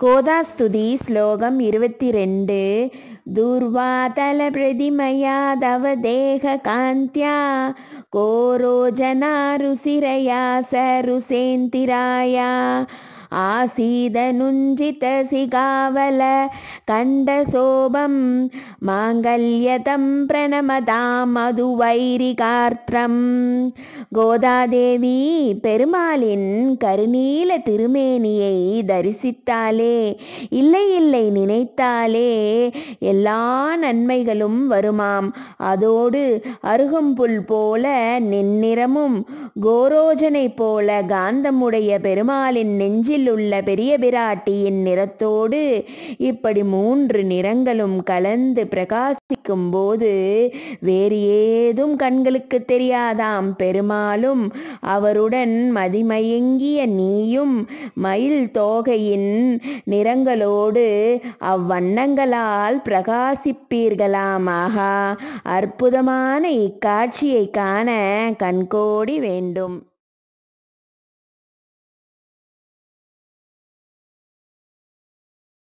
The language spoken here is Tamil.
கோதாஸ்துதி ஸ்லோகம் இருபத்தி ரெண்டு दूर्वातल प्रतिमया तव देहकान्त्या कोरोजनारुसिरया सरुसेन्तिराया ஆசீத நுஞ்சித சிகாவல கண்ட சோபம் மாங்கல்யதம் பிரணமதாம் माङ्गल्यतं பிரணமதாமதுவைரிகார்த்தம் கோதாதேவி பெருமாளின் கருநீல திருமேனியை தரிசித்தாலே இல்லை இல்லை நினைத்தாலே எல்லா நன்மைகளும் வருமாம் அதோடு அருகம்புல் போல நின்னிறமும் கோரோஜனை போல காந்தமுடைய பெருமாளின் நெஞ்சில் உள்ள பெரிய பிராட்டியின் நிறத்தோடு இப்படி மூன்று நிறங்களும் கலந்து பிரகாசி போது வேறு ஏதும் கண்களுக்கு தெரியாதாம் பெருமாளும் அவருடன் மதிமயங்கிய நீயும் மயில் தோகையின் நிறங்களோடு அவ்வண்ணங்களால் பிரகாசிப்பீர்களாம் ஆகா அற்புதமான இக்காட்சியை காண கண்கோடி வேண்டும்